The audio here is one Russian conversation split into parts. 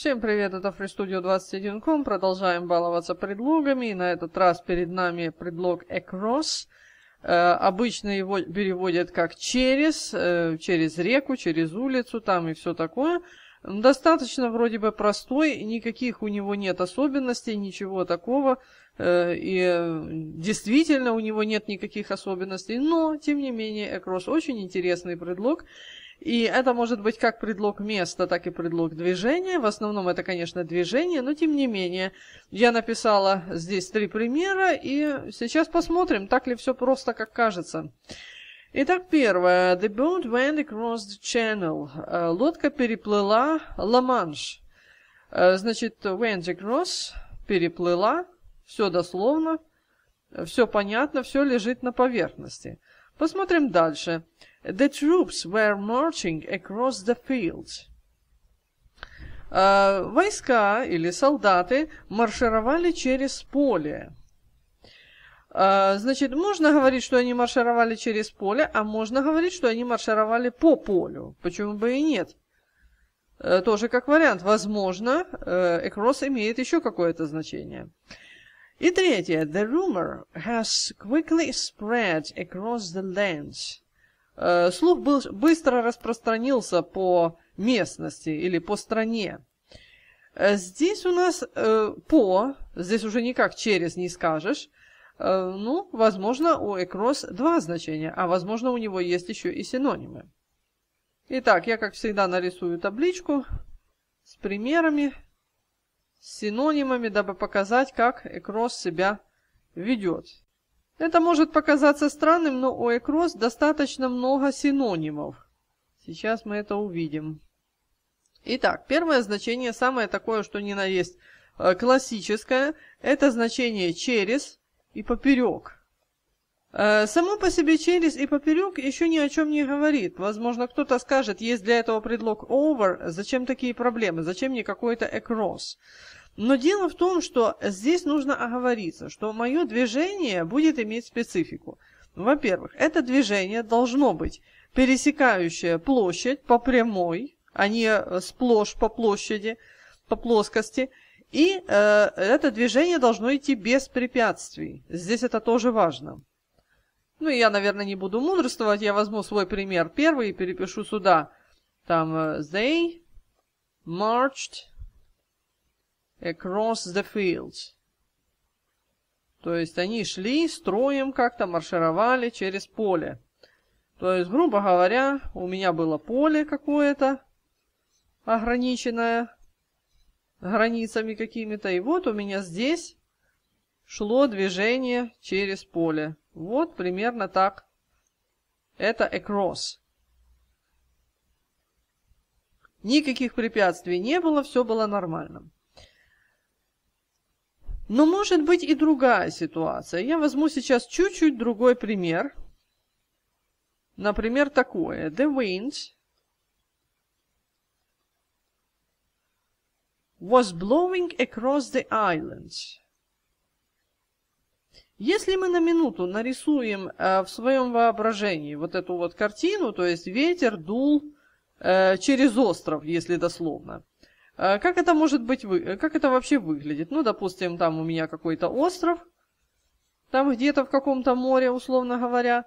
Всем привет, это FreeStudio 21.com. Продолжаем баловаться предлогами. И на этот раз перед нами предлог across. Э, обычно его переводят как через, э, через реку, через улицу, там и все такое. Достаточно вроде бы простой, никаких у него нет особенностей, ничего такого. Э, и э, действительно у него нет никаких особенностей, но, тем не менее, across очень интересный предлог. И это может быть как предлог места, так и предлог движения. В основном это, конечно, движение, но тем не менее. Я написала здесь три примера, и сейчас посмотрим, так ли все просто, как кажется. Итак, первое. The boat went across the channel. Э, лодка переплыла Ла-Манш. Э, значит, went across, переплыла, все дословно, все понятно, все лежит на поверхности. Посмотрим дальше. The troops were marching across the fields. Uh, войска или солдаты маршировали через поле. Э, значит, можно говорить, что они маршировали через поле, а можно говорить, что они маршировали по полю. Почему бы и нет? Э, тоже как вариант. Возможно, across имеет еще какое-то значение. И третье. The rumor has quickly spread across the land. Uh, э, слух был, быстро распространился по местности или по стране. Uh, здесь у нас uh, по, здесь уже никак через не скажешь. Ну, возможно, у across два значения, а возможно, у него есть еще и синонимы. Итак, я, как всегда, нарисую табличку с примерами синонимами, дабы показать, как Экрос себя ведет. Это может показаться странным, но у Экрос достаточно много синонимов. Сейчас мы это увидим. Итак, первое значение, самое такое, что ни на есть э, классическое, это значение «через» и «поперек». Э, само по себе через и поперек еще ни о чем не говорит. Возможно, кто-то скажет, есть для этого предлог over, зачем такие проблемы, зачем не какой-то across. Но дело в том, что здесь нужно оговориться, что мое движение будет иметь специфику. Во-первых, это движение должно быть пересекающее площадь по прямой, а не сплошь по площади, по плоскости, и э, это движение должно идти без препятствий. Здесь это тоже важно. Ну, я, наверное, не буду мудрствовать, я возьму свой пример первый и перепишу сюда. Там э, they marched across the field. То есть они шли строем как-то, маршировали через поле. То есть, грубо говоря, у меня было поле какое-то ограниченное границами какими-то. И вот у меня здесь шло движение через поле. Вот примерно так. Это across. Никаких препятствий не было, все было нормально. Но может быть и другая ситуация. Я возьму сейчас чуть-чуть другой пример. Например, такое. The wind was blowing across the island. Если мы на минуту нарисуем э, в своем воображении вот эту вот картину, то есть ветер дул э, через остров, если дословно, э, как это может быть, как это вообще выглядит? Ну, допустим, там у меня какой-то остров, там где-то в каком-то море, условно говоря,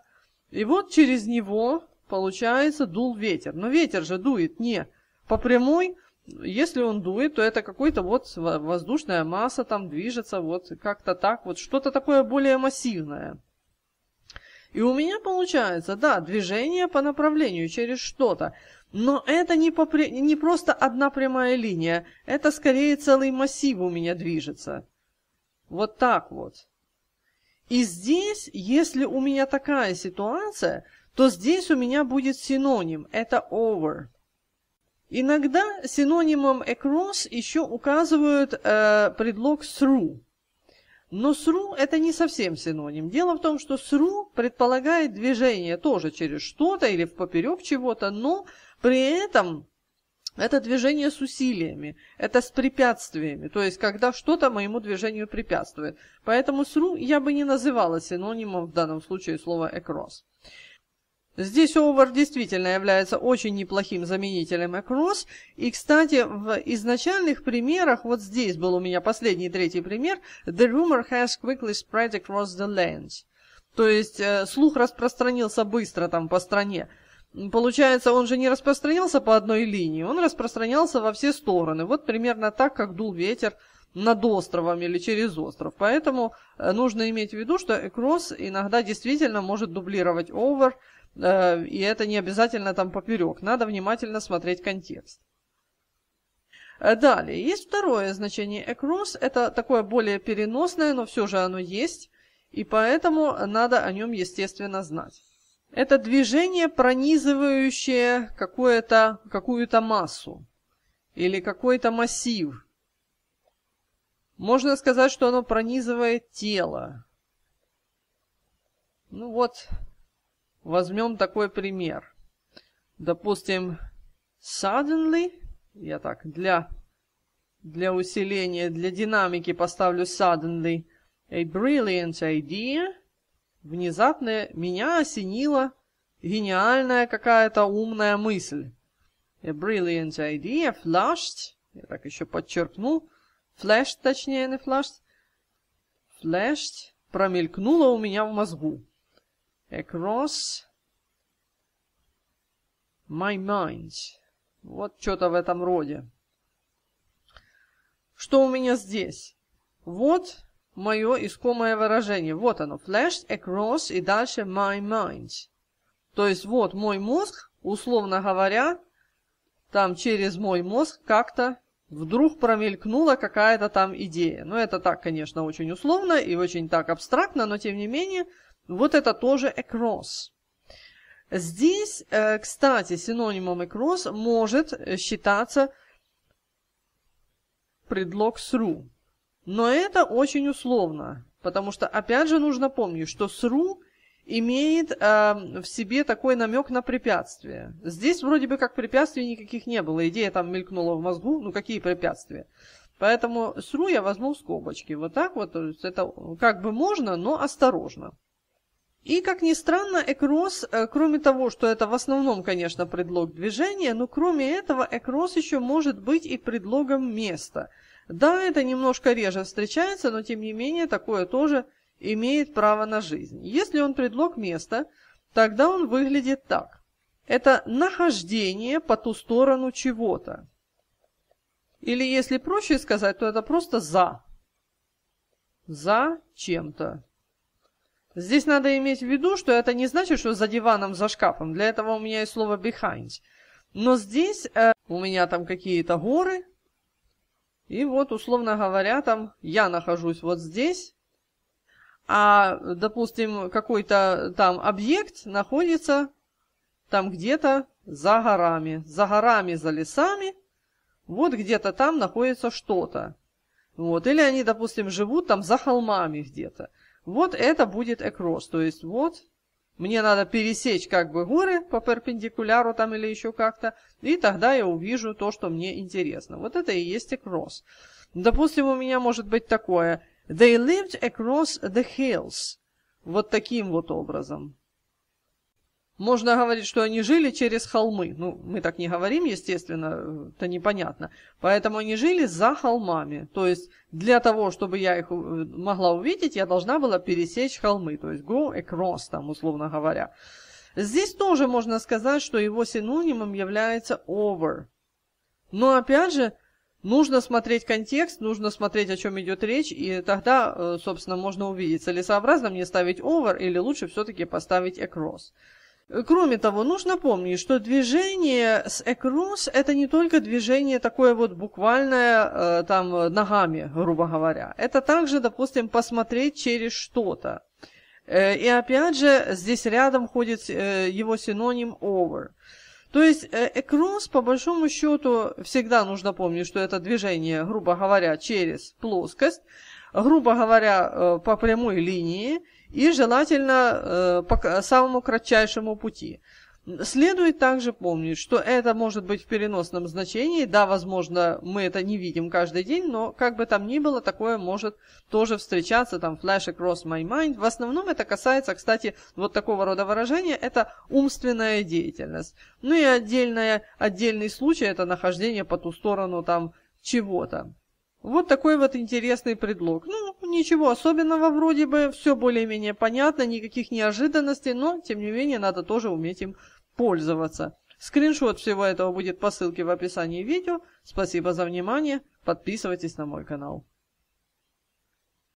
и вот через него, получается, дул ветер. Но ветер же дует не по прямой, если он дует, то это какой-то вот воздушная масса там движется, вот как-то так, вот что-то такое более массивное. И у меня получается, да, движение по направлению через что-то, но это не, попри... не просто одна прямая линия, это скорее целый массив у меня движется. Вот так вот. И здесь, если у меня такая ситуация, то здесь у меня будет синоним, это over. Иногда синонимом across еще указывают э, предлог through. Но through это не совсем синоним. Дело в том, что through предполагает движение тоже через что-то или в поперек чего-то, но при этом это движение с усилиями, это с препятствиями, то есть когда что-то моему движению препятствует. Поэтому through я бы не называла синонимом в данном случае слова across. Здесь Over действительно является очень неплохим заменителем across. И, кстати, в изначальных примерах, вот здесь был у меня последний третий пример, the rumor has quickly spread across the land. То есть э, слух распространился быстро там по стране. Получается, он же не распространялся по одной линии, он распространялся во все стороны. Вот примерно так, как дул ветер над островом или через остров. Поэтому э, нужно иметь в виду, что across иногда действительно может дублировать over – Э, и это не обязательно там поперек, надо внимательно смотреть контекст. Э, далее, есть второе значение across, это такое более переносное, но все же оно есть, и поэтому надо о нем, естественно, знать. Это движение, пронизывающее какую-то какую -то массу или какой-то массив. Можно сказать, что оно пронизывает тело. Ну вот, Возьмем такой пример. Допустим, suddenly, я так, для, для усиления, для динамики поставлю suddenly, a brilliant idea, внезапно меня осенила гениальная какая-то умная мысль. A brilliant idea flashed, я так еще подчеркну flashed, точнее, не flashed, flashed, промелькнула у меня в мозгу across my mind. Вот что-то в этом роде. Что у меня здесь? Вот мое искомое выражение. Вот оно. Flashed across и дальше my mind. То есть вот мой мозг, условно говоря, там через мой мозг как-то вдруг промелькнула какая-то там идея. Ну, это так, конечно, очень условно и очень так абстрактно, но тем не менее вот это тоже across. Здесь, э, кстати, синонимом across может считаться предлог through. Но это очень условно, потому что, опять же, нужно помнить, что through имеет э, в себе такой намек на препятствие. Здесь вроде бы как препятствий никаких не было. Идея там мелькнула в мозгу, ну какие препятствия? Поэтому through я возьму в скобочки. Вот так вот, то есть это как бы можно, но осторожно. И, как ни странно, Экрос, э, кроме того, что это в основном, конечно, предлог движения, но кроме этого Экрос еще может быть и предлогом места. Да, это немножко реже встречается, но тем не менее такое тоже имеет право на жизнь. Если он предлог места, тогда он выглядит так. Это нахождение по ту сторону чего-то. Или, если проще сказать, то это просто «за». «За чем-то». Здесь надо иметь в виду, что это не значит, что за диваном, за шкафом. Для этого у меня есть слово behind. Но здесь э, у меня там какие-то горы. И вот, условно говоря, там я нахожусь вот здесь. А, допустим, какой-то там объект находится там где-то за горами. За горами, за лесами. Вот где-то там находится что-то. Вот. Или они, допустим, живут там за холмами где-то. Вот это будет экрос, то есть вот мне надо пересечь как бы горы по перпендикуляру там или еще как-то, и тогда я увижу то, что мне интересно. Вот это и есть across. Допустим, у меня может быть такое. They lived across the hills. Вот таким вот образом. Можно говорить, что они жили через холмы. Ну, мы так не говорим, естественно, это непонятно. Поэтому они жили за холмами. То есть для того, чтобы я их э, могла увидеть, я должна была пересечь холмы. То есть go across, там, условно говоря. Здесь тоже можно сказать, что его синонимом является over. Но опять же, Нужно смотреть контекст, нужно смотреть, о чем идет речь, и тогда, э, собственно, можно увидеть, целесообразно мне ставить over или лучше все-таки поставить across. Кроме того, нужно помнить, что движение с across это не только движение такое вот буквальное э, там ногами, грубо говоря. Это также, допустим, посмотреть через что-то. Э, и опять же, здесь рядом ходит э, его синоним over. То есть across по большому счету, всегда нужно помнить, что это движение, грубо говоря, через плоскость, грубо говоря, по прямой линии, и желательно э, по самому кратчайшему пути. Следует также помнить, что это может быть в переносном значении, да, возможно, мы это не видим каждый день, но как бы там ни было, такое может тоже встречаться, там, flash across my mind. В основном это касается, кстати, вот такого рода выражения, это умственная деятельность. Ну и отдельная, отдельный случай, это нахождение по ту сторону там чего-то. Вот такой вот интересный предлог. Ну, ничего особенного вроде бы, все более-менее понятно, никаких неожиданностей, но, тем не менее, надо тоже уметь им пользоваться. Скриншот всего этого будет по ссылке в описании видео. Спасибо за внимание, подписывайтесь на мой канал.